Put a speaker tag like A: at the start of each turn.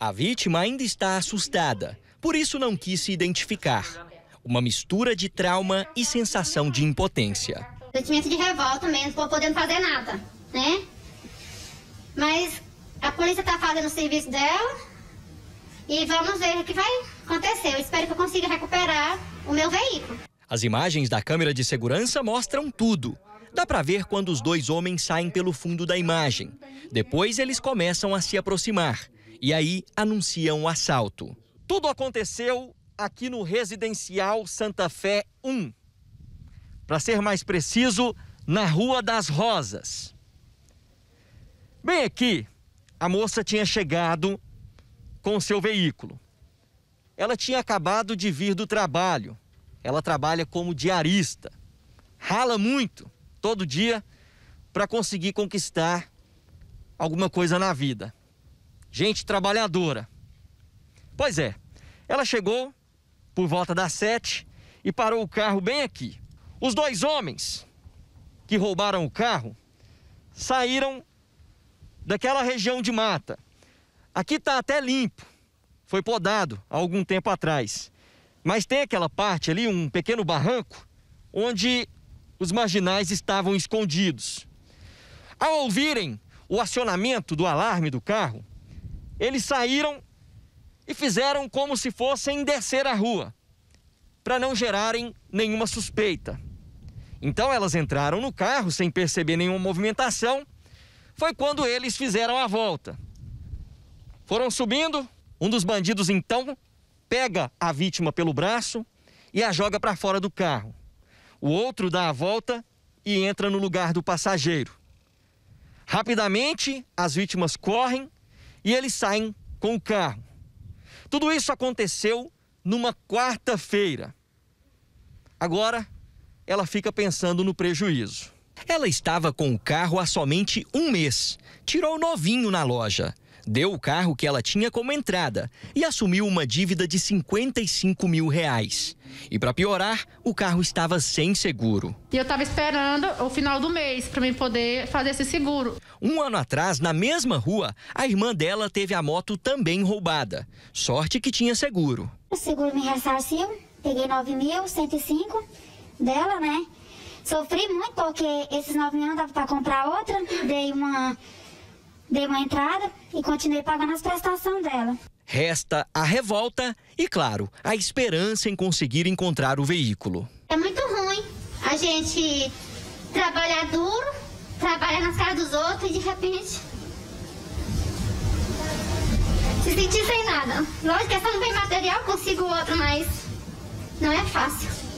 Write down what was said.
A: A vítima ainda está assustada, por isso não quis se identificar. Uma mistura de trauma e sensação de impotência.
B: Sentimento de revolta mesmo, por podendo fazer nada, né? Mas a polícia está fazendo o serviço dela e vamos ver o que vai acontecer. Eu espero que eu consiga recuperar o meu
A: veículo. As imagens da câmera de segurança mostram tudo. Dá para ver quando os dois homens saem pelo fundo da imagem. Depois eles começam a se aproximar e aí anunciam o assalto. Tudo aconteceu aqui no Residencial Santa Fé 1. Para ser mais preciso, na Rua das Rosas. Bem aqui, a moça tinha chegado com seu veículo. Ela tinha acabado de vir do trabalho. Ela trabalha como diarista. Rala muito, todo dia, para conseguir conquistar alguma coisa na vida gente trabalhadora. Pois é, ela chegou por volta das sete e parou o carro bem aqui. Os dois homens que roubaram o carro saíram daquela região de mata. Aqui está até limpo, foi podado há algum tempo atrás. Mas tem aquela parte ali, um pequeno barranco, onde os marginais estavam escondidos. Ao ouvirem o acionamento do alarme do carro, eles saíram e fizeram como se fossem descer a rua, para não gerarem nenhuma suspeita. Então elas entraram no carro sem perceber nenhuma movimentação. Foi quando eles fizeram a volta. Foram subindo, um dos bandidos então pega a vítima pelo braço e a joga para fora do carro. O outro dá a volta e entra no lugar do passageiro. Rapidamente, as vítimas correm e eles saem com o carro. Tudo isso aconteceu numa quarta-feira. Agora, ela fica pensando no prejuízo. Ela estava com o carro há somente um mês. Tirou o novinho na loja deu o carro que ela tinha como entrada e assumiu uma dívida de 55 mil reais. E para piorar, o carro estava sem seguro.
B: E eu estava esperando o final do mês para mim poder fazer esse seguro.
A: Um ano atrás, na mesma rua, a irmã dela teve a moto também roubada. Sorte que tinha seguro.
B: O seguro me ressarciu, peguei 9.105 dela, né? Sofri muito porque esses 9 mil dava para comprar outra, dei uma dei uma entrada e continuei pagando as prestações dela.
A: Resta a revolta e, claro, a esperança em conseguir encontrar o veículo.
B: É muito ruim a gente trabalhar duro, trabalhar nas caras dos outros e de repente se sentir
A: sem nada. Lógico que é só um material, consigo outro, mas não é fácil.